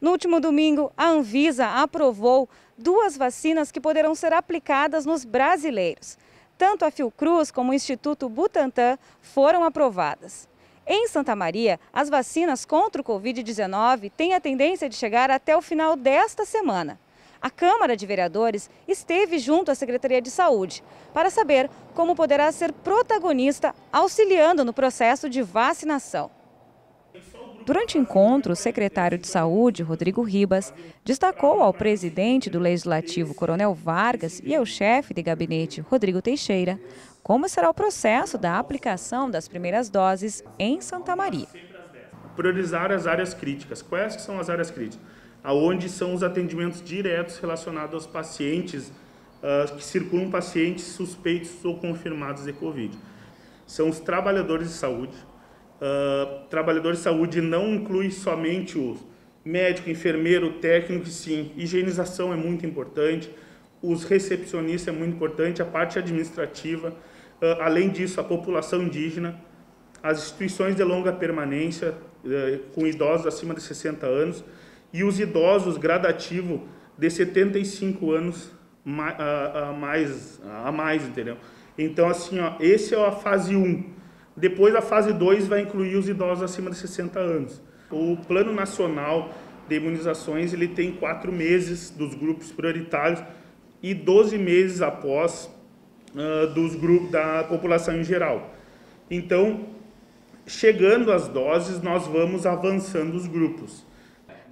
No último domingo, a Anvisa aprovou duas vacinas que poderão ser aplicadas nos brasileiros. Tanto a Fiocruz como o Instituto Butantan foram aprovadas. Em Santa Maria, as vacinas contra o Covid-19 têm a tendência de chegar até o final desta semana. A Câmara de Vereadores esteve junto à Secretaria de Saúde para saber como poderá ser protagonista auxiliando no processo de vacinação. Durante o encontro, o secretário de Saúde, Rodrigo Ribas, destacou ao presidente do Legislativo, Coronel Vargas, e ao chefe de gabinete, Rodrigo Teixeira, como será o processo da aplicação das primeiras doses em Santa Maria. Priorizar as áreas críticas. Quais são as áreas críticas? Aonde são os atendimentos diretos relacionados aos pacientes uh, que circulam pacientes suspeitos ou confirmados de Covid. São os trabalhadores de saúde, ah, trabalhador de saúde não inclui somente o médico, enfermeiro, técnico, sim. Higienização é muito importante, os recepcionistas é muito importante, a parte administrativa. Uh, além disso, a população indígena, as instituições de longa permanência uh, com idosos acima de 60 anos e os idosos gradativo de 75 anos a, ah, mais, a mais, entendeu? Então, assim, ó, esse é a fase 1. Depois, a fase 2 vai incluir os idosos acima de 60 anos. O Plano Nacional de Imunizações ele tem quatro meses dos grupos prioritários e 12 meses após uh, dos grupos da população em geral. Então, chegando às doses, nós vamos avançando os grupos.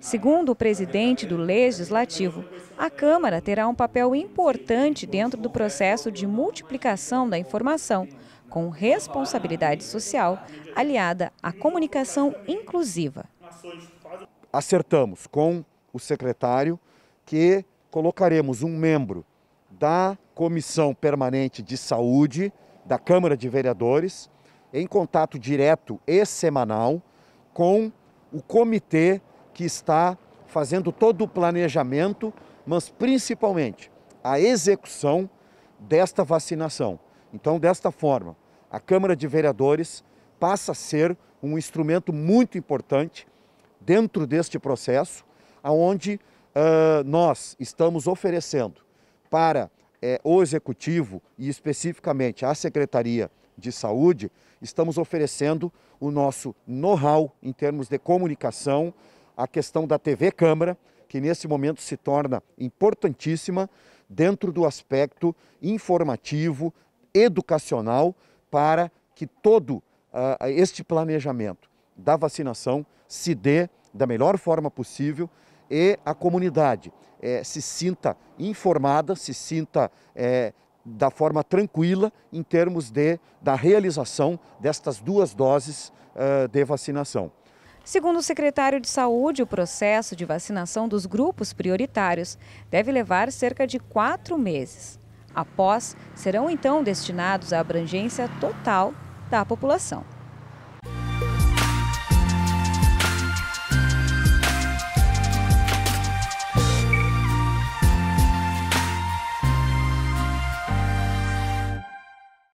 Segundo o presidente do Legislativo, a Câmara terá um papel importante dentro do processo de multiplicação da informação, com responsabilidade social, aliada à comunicação inclusiva. Acertamos com o secretário que colocaremos um membro da Comissão Permanente de Saúde da Câmara de Vereadores em contato direto e semanal com o comitê que está fazendo todo o planejamento, mas principalmente a execução desta vacinação. Então, desta forma, a Câmara de Vereadores passa a ser um instrumento muito importante dentro deste processo, aonde uh, nós estamos oferecendo para o Executivo e especificamente a Secretaria de Saúde, estamos oferecendo o nosso know-how em termos de comunicação, a questão da TV Câmara, que nesse momento se torna importantíssima dentro do aspecto informativo, educacional, para que todo uh, este planejamento da vacinação se dê da melhor forma possível e a comunidade eh, se sinta informada, se sinta eh, da forma tranquila em termos de, da realização destas duas doses uh, de vacinação. Segundo o secretário de Saúde, o processo de vacinação dos grupos prioritários deve levar cerca de quatro meses. Após, serão então destinados à abrangência total da população.